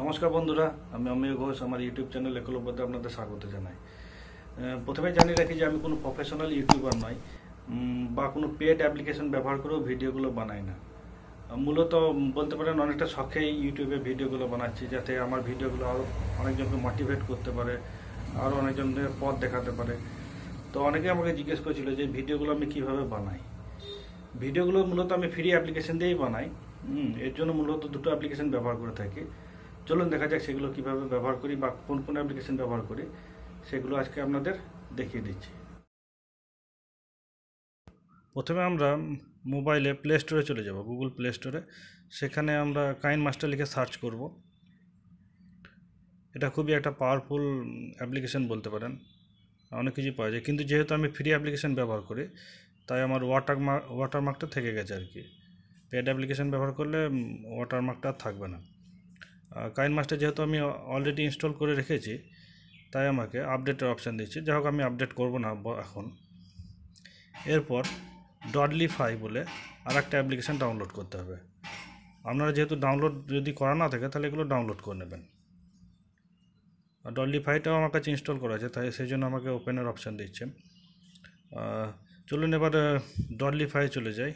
নমস্কার বন্ধুরা আমি অমিয় ঘোষ আমার ইউটিউব চ্যানেল একলব্যতে আপনাদের স্বাগত জানাই প্রথমে জানিয়ে রাখি যে আমি কোনো প্রফেশনাল ইউটিউবার নয় বা কোনো পেড অ্যাপ্লিকেশন ব্যবহার করেও ভিডিওগুলো বানাই না মূলত বলতে পারেন অনেকটা শখেই ইউটিউবে ভিডিওগুলো বানাচ্ছি যাতে আমার ভিডিওগুলো আরও অনেকজনকে মোটিভেট করতে পারে আরও অনেকজনদের পথ দেখাতে পারে তো অনেকে আমাকে জিজ্ঞেস করেছিল যে ভিডিওগুলো আমি কিভাবে বানাই ভিডিওগুলো মূলত আমি ফ্রি অ্যাপ্লিকেশন দিয়েই বানাই এর জন্য মূলত দুটো অ্যাপ্লিকেশন ব্যবহার করে থাকি চলুন দেখা যাক সেগুলো কিভাবে ব্যবহার করি বা কোন কোন অ্যাপ্লিকেশন ব্যবহার করি সেগুলো আজকে আপনাদের দেখিয়ে দিচ্ছি প্রথমে আমরা মোবাইলে প্লে স্টোরে চলে যাব গুগল প্লে স্টোরে সেখানে আমরা কাইন মাস্টার লিখে সার্চ করব এটা খুবই একটা পাওয়ারফুল অ্যাপ্লিকেশান বলতে পারেন অনেক কিছুই পাওয়া যায় কিন্তু যেহেতু আমি ফ্রি অ্যাপ্লিকেশান ব্যবহার করি তাই আমার ওয়াটার মার্ক ওয়াটারমার্কটা থেকে গেছে আর কি পেড অ্যাপ্লিকেশান ব্যবহার করলে ওয়াটারমার্কটা থাকবে না কাইন মাস্টার যেহেতু আমি অলরেডি ইনস্টল করে রেখেছি তাই আমাকে আপডেটের অপশান দিচ্ছে যাই হোক আমি আপডেট করব না এখন এরপর ডটলি ফাই বলে আর একটা অ্যাপ্লিকেশান ডাউনলোড করতে হবে আপনারা যেহেতু ডাউনলোড যদি করা না থাকে তাহলে এগুলো ডাউনলোড করে নেবেন আর ডটলি ফাইটাও আমার কাছে ইনস্টল করা আছে তাই সেই জন্য আমাকে ওপেনের অপশান দিচ্ছে চলুন এবার ডটলি ফাই চলে যাই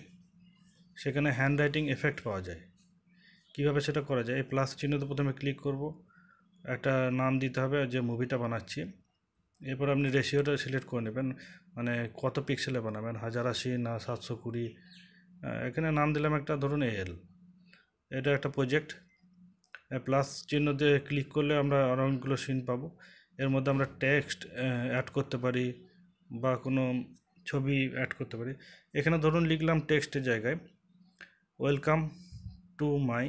সেখানে হ্যান্ড রাইটিং এফেক্ট পাওয়া যায় কিভাবে সেটা করা যায় এই প্লাস চিহ্নতে প্রথমে ক্লিক করব একটা নাম দিতে হবে যে মুভিটা বানাচ্ছি এরপর আপনি রেশিওটা সিলেক্ট করে নেবেন মানে কত পিক্সেলে বানাবেন হাজার আশি না সাতশো কুড়ি এখানে নাম দিলাম একটা ধরুন এল এটা একটা প্রজেক্ট প্লাস চিহ্ন দিয়ে ক্লিক করলে আমরা অনেকগুলো সিন পাবো এর মধ্যে আমরা টেক্সট অ্যাড করতে পারি বা কোনো ছবি অ্যাড করতে পারি এখানে ধরুন লিখলাম টেক্সটের জায়গায় welcome to my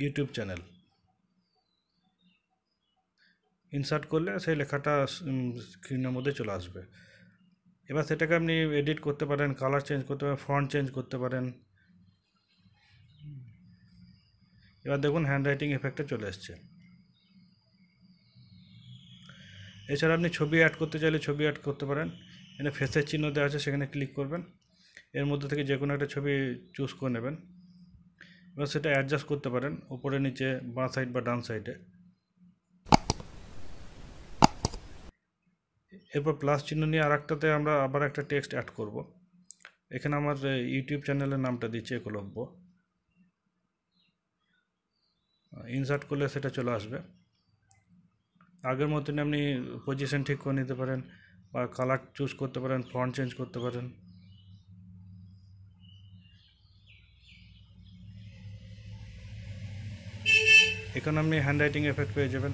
YouTube channel insert করলে সেই লেখাটা স্ক্রিনের মধ্যে চলে আসবে এবার সেটাকে আপনি এডিট করতে পারেন কালার চেঞ্জ করতে পারেন ফ্রন্ট চেঞ্জ করতে পারেন এবার দেখুন হ্যান্ড রাইটিং এফেক্টটা চলে এসছে এছাড়া আপনি ছবি অ্যাড করতে চাইলে ছবি অ্যাড করতে পারেন এখানে ফেসের চিহ্ন দেওয়া আছে সেখানে ক্লিক করবেন এর মধ্যে থেকে যে কোনো একটা ছবি চুজ করে নেবেন এবার সেটা অ্যাডজাস্ট করতে পারেন ওপরে নিচে বাঁ সাইড বা ডান সাইডে এরপর প্লাস চিহ্ন নিয়ে আর একটাতে আমরা আবার একটা টেক্সট অ্যাড করব এখানে আমার ইউটিউব চ্যানেলের নামটা দিচ্ছি একলব্য ইনসার্ট করলে সেটা চলে আসবে আগের মতন আপনি পজিশন ঠিক করে নিতে পারেন বা কালার চুজ করতে পারেন ফন্ট চেঞ্জ করতে পারেন এখানে আপনি হ্যান্ডরাইটিং এফেক্ট পেয়ে যাবেন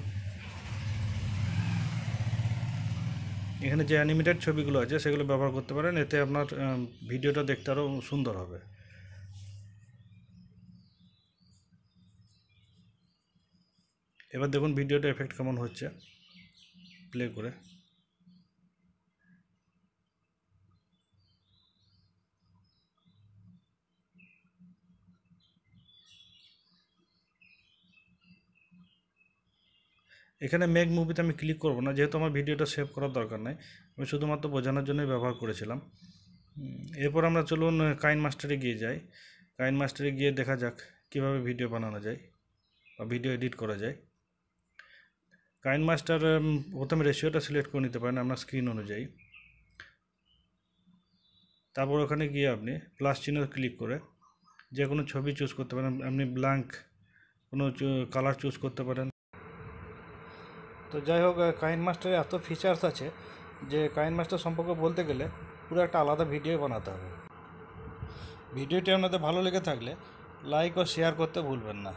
এখানে যে অ্যানিমেটেড ছবিগুলো আছে সেগুলো ব্যবহার করতে পারেন এতে আপনার ভিডিওটা দেখতে আরও সুন্দর হবে এবার দেখুন ভিডিওটা এফেক্ট কেমন হচ্ছে প্লে করে এখানে মেঘ মুভিতে আমি ক্লিক করব না যেহেতু আমার ভিডিওটা সেভ করার দরকার নাই আমি শুধুমাত্র বোঝানোর জন্যই ব্যবহার করেছিলাম এরপর আমরা চলুন কাইন মাস্টারে গিয়ে যাই কাইন মাস্টারে গিয়ে দেখা যাক কিভাবে ভিডিও বানানো যায় বা ভিডিও এডিট করা যায় কাইন মাস্টার প্রথমে রেশিওটা সিলেক্ট করে নিতে পারেন আপনার স্ক্রিন অনুযায়ী তারপর ওখানে গিয়ে আপনি প্লাস চিহ্ন ক্লিক করে যে কোনো ছবি চুজ করতে পারেন আপনি ব্ল্যাঙ্ক কোনো কালার চুজ করতে পারেন তো যাই হোক কাইন মাস্টারে এত ফিচার্স আছে যে কাইন মাস্টার সম্পর্কে বলতে গেলে পুরো একটা আলাদা ভিডিও বানাতে হবে ভিডিওটি আপনাদের ভালো লেগে থাকলে লাইক ও শেয়ার করতে ভুলবেন না